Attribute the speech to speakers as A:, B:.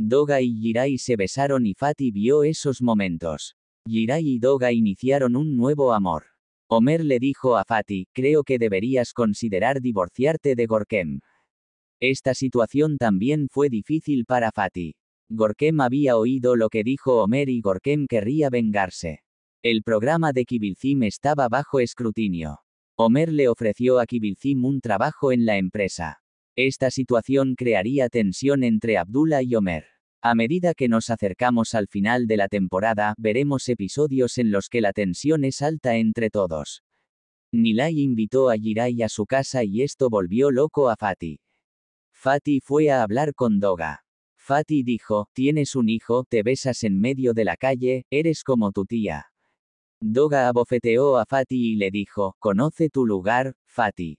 A: Doga y Jirai se besaron y Fati vio esos momentos. Jirai y Doga iniciaron un nuevo amor. Homer le dijo a Fati, creo que deberías considerar divorciarte de Gorkem. Esta situación también fue difícil para Fati. Gorkem había oído lo que dijo Homer y Gorkem querría vengarse. El programa de Kibilzim estaba bajo escrutinio. Homer le ofreció a Kibilzim un trabajo en la empresa. Esta situación crearía tensión entre Abdullah y Omer. A medida que nos acercamos al final de la temporada, veremos episodios en los que la tensión es alta entre todos. Nilay invitó a Jirai a su casa y esto volvió loco a Fati. Fati fue a hablar con Doga. Fati dijo, tienes un hijo, te besas en medio de la calle, eres como tu tía. Doga abofeteó a Fati y le dijo, conoce tu lugar, Fati.